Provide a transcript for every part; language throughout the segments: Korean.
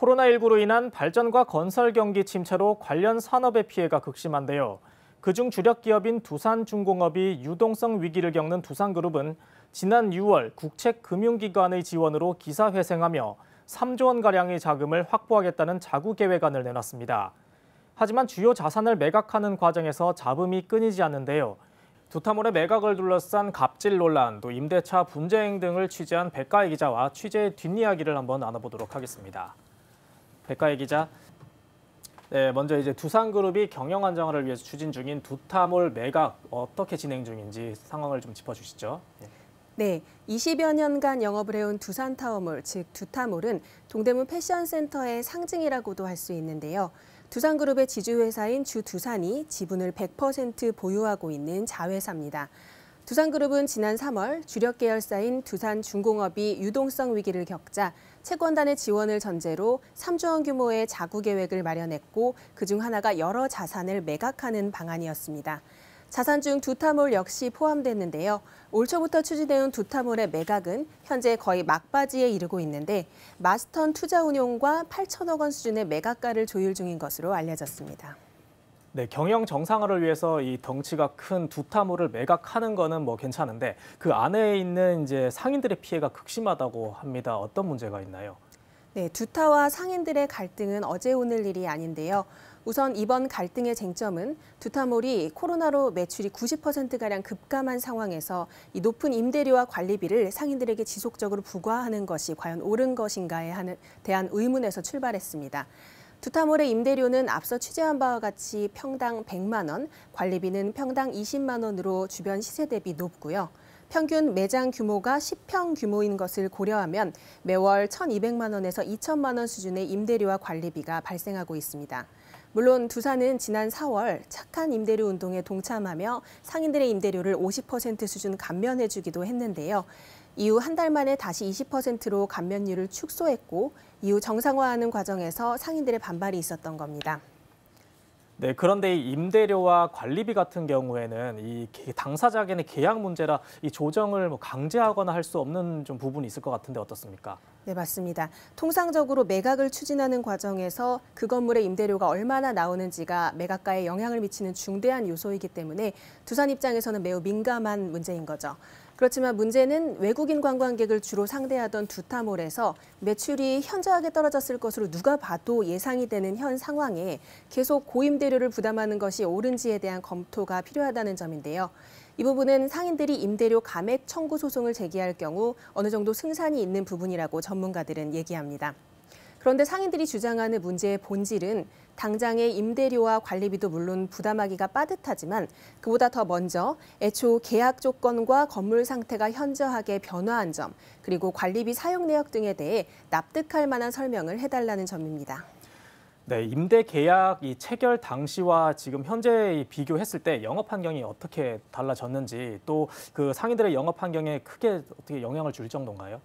코로나19로 인한 발전과 건설 경기 침체로 관련 산업의 피해가 극심한데요. 그중 주력 기업인 두산중공업이 유동성 위기를 겪는 두산그룹은 지난 6월 국책금융기관의 지원으로 기사회생하며 3조 원가량의 자금을 확보하겠다는 자구계획안을 내놨습니다. 하지만 주요 자산을 매각하는 과정에서 잡음이 끊이지 않는데요. 두타몰의 매각을 둘러싼 갑질 논란, 또 임대차 분쟁 등을 취재한 백가희 기자와 취재의 뒷이야기를 한번 나눠보도록 하겠습니다. 백가희 기자. 네, 먼저 이제 두산그룹이 경영 안정화를 위해서 추진 중인 두타몰 매각 어떻게 진행 중인지 상황을 좀 짚어주시죠. 예. 네, 20여 년간 영업을 해온 두산타워몰, 즉 두타몰은 동대문 패션센터의 상징이라고도 할 수 있는데요. 두산그룹의 지주회사인 주두산이 지분을 100% 보유하고 있는 자회사입니다. 두산그룹은 지난 3월 주력 계열사인 두산중공업이 유동성 위기를 겪자 채권단의 지원을 전제로 3조 원 규모의 자구 계획을 마련했고 그 중 하나가 여러 자산을 매각하는 방안이었습니다. 자산 중 두타몰 역시 포함됐는데요. 올 초부터 추진해온 두타몰의 매각은 현재 거의 막바지에 이르고 있는데 마스턴 투자운용과 8천억 원 수준의 매각가를 조율 중인 것으로 알려졌습니다. 네, 경영 정상화를 위해서 이 덩치가 큰 두타물을 매각하는 거는 뭐 괜찮은데 그 안에 있는 이제 상인들의 피해가 극심하다고 합니다. 어떤 문제가 있나요? 네, 두타와 상인들의 갈등은 어제 오늘 일이 아닌데요. 우선 이번 갈등의 쟁점은 두타몰이 코로나로 매출이 90%가량 급감한 상황에서 이 높은 임대료와 관리비를 상인들에게 지속적으로 부과하는 것이 과연 옳은 것인가에 하는 대한 의문에서 출발했습니다. 두타몰의 임대료는 앞서 취재한 바와 같이 평당 100만 원, 관리비는 평당 20만 원으로 주변 시세 대비 높고요. 평균 매장 규모가 10평 규모인 것을 고려하면 매월 1,200만 원에서 2 0 0 0만원 수준의 임대료와 관리비가 발생하고 있습니다. 물론 두산은 지난 4월 착한 임대료 운동에 동참하며 상인들의 임대료를 50% 수준 감면해주기도 했는데요. 이후 한 달 만에 다시 20%로 감면율을 축소했고 이후 정상화하는 과정에서 상인들의 반발이 있었던 겁니다. 네, 그런데 이 임대료와 관리비 같은 경우에는 이 당사자 간의 계약 문제라 이 조정을 뭐 강제하거나 할 수 없는 좀 부분이 있을 것 같은데 어떻습니까? 네, 맞습니다. 통상적으로 매각을 추진하는 과정에서 그 건물의 임대료가 얼마나 나오는지가 매각가에 영향을 미치는 중대한 요소이기 때문에 두산 입장에서는 매우 민감한 문제인 거죠. 그렇지만 문제는 외국인 관광객을 주로 상대하던 두타몰에서 매출이 현저하게 떨어졌을 것으로 누가 봐도 예상이 되는 현 상황에 계속 고임대료를 부담하는 것이 옳은지에 대한 검토가 필요하다는 점인데요. 이 부분은 상인들이 임대료 감액 청구 소송을 제기할 경우 어느 정도 승산이 있는 부분이라고 전문가들은 얘기합니다. 그런데 상인들이 주장하는 문제의 본질은 당장의 임대료와 관리비도 물론 부담하기가 빠듯하지만 그보다 더 먼저 애초 계약 조건과 건물 상태가 현저하게 변화한 점, 그리고 관리비 사용 내역 등에 대해 납득할 만한 설명을 해달라는 점입니다. 네, 임대 계약 이 체결 당시와 지금 현재 비교했을 때 영업 환경이 어떻게 달라졌는지 또 그 상인들의 영업 환경에 크게 어떻게 영향을 줄 정도인가요?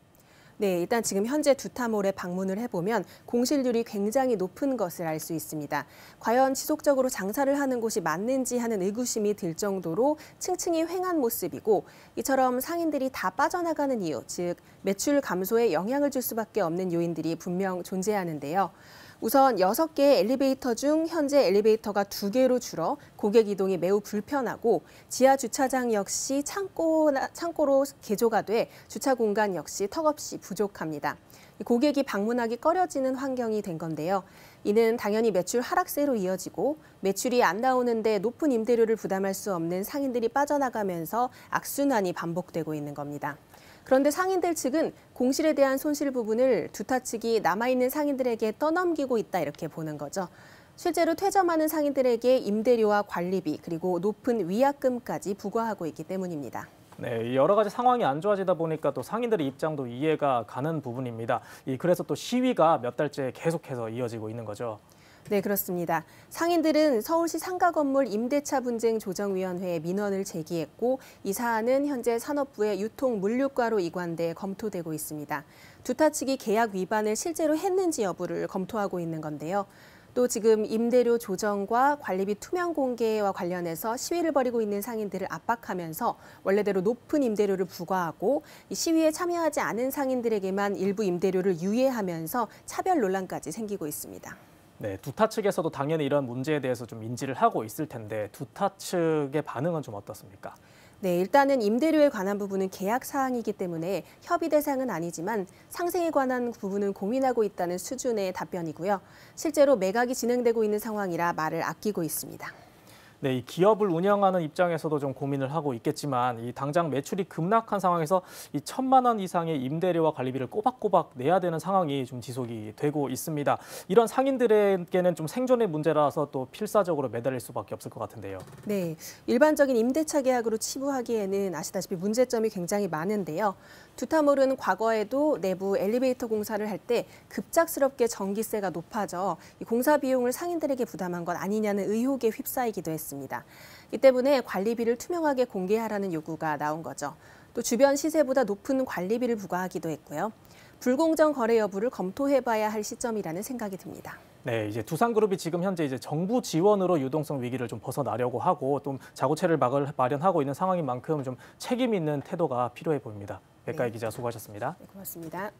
네, 일단 지금 현재 두타몰에 방문을 해보면 공실률이 굉장히 높은 것을 알 수 있습니다. 과연 지속적으로 장사를 하는 곳이 맞는지 하는 의구심이 들 정도로 층층이 횡한 모습이고 이처럼 상인들이 다 빠져나가는 이유, 즉 매출 감소에 영향을 줄 수밖에 없는 요인들이 분명 존재하는데요. 우선 6개의 엘리베이터 중 현재 엘리베이터가 2개로 줄어 고객 이동이 매우 불편하고 지하 주차장 역시 창고나, 창고로 개조가 돼 주차 공간 역시 턱없이 부족합니다. 고객이 방문하기 꺼려지는 환경이 된 건데요. 이는 당연히 매출 하락세로 이어지고 매출이 안 나오는데 높은 임대료를 부담할 수 없는 상인들이 빠져나가면서 악순환이 반복되고 있는 겁니다. 그런데 상인들 측은 공실에 대한 손실 부분을 두타 측이 남아있는 상인들에게 떠넘기고 있다 이렇게 보는 거죠. 실제로 퇴점하는 상인들에게 임대료와 관리비 그리고 높은 위약금까지 부과하고 있기 때문입니다. 네, 여러 가지 상황이 안 좋아지다 보니까 또 상인들의 입장도 이해가 가는 부분입니다. 그래서 또 시위가 몇 달째 계속해서 이어지고 있는 거죠. 네, 그렇습니다. 상인들은 서울시 상가 건물 임대차 분쟁 조정위원회에 민원을 제기했고 이 사안은 현재 산업부의 유통 물류과로 이관돼 검토되고 있습니다. 두타 측이 계약 위반을 실제로 했는지 여부를 검토하고 있는 건데요. 또 지금 임대료 조정과 관리비 투명 공개와 관련해서 시위를 벌이고 있는 상인들을 압박하면서 원래대로 높은 임대료를 부과하고 시위에 참여하지 않은 상인들에게만 일부 임대료를 유예하면서 차별 논란까지 생기고 있습니다. 네, 두타 측에서도 당연히 이런 문제에 대해서 좀 인지를 하고 있을 텐데 두타 측의 반응은 좀 어떻습니까? 네, 일단은 임대료에 관한 부분은 계약 사항이기 때문에 협의 대상은 아니지만 상생에 관한 부분은 고민하고 있다는 수준의 답변이고요. 실제로 매각이 진행되고 있는 상황이라 말을 아끼고 있습니다. 네, 이 기업을 운영하는 입장에서도 좀 고민을 하고 있겠지만 이 당장 매출이 급락한 상황에서 이 천만 원 이상의 임대료와 관리비를 꼬박꼬박 내야 되는 상황이 좀 지속이 되고 있습니다. 이런 상인들에게는 좀 생존의 문제라서 또 필사적으로 매달릴 수밖에 없을 것 같은데요. 네, 일반적인 임대차 계약으로 치부하기에는 아시다시피 문제점이 굉장히 많은데요. 두타몰은 과거에도 내부 엘리베이터 공사를 할 때 급작스럽게 전기세가 높아져 공사 비용을 상인들에게 부담한 것 아니냐는 의혹에 휩싸이기도 했습니다. 있습니다. 이 때문에 관리비를 투명하게 공개하라는 요구가 나온 거죠. 또 주변 시세보다 높은 관리비를 부과하기도 했고요. 불공정 거래 여부를 검토해봐야 할 시점이라는 생각이 듭니다. 네, 이제 두산그룹이 지금 현재 이제 정부 지원으로 유동성 위기를 좀 벗어나려고 하고 또 자구체를 막을 마련하고 있는 상황인 만큼 좀 책임 있는 태도가 필요해 보입니다. 백가희 네. 기자 수고하셨습니다. 네, 고맙습니다.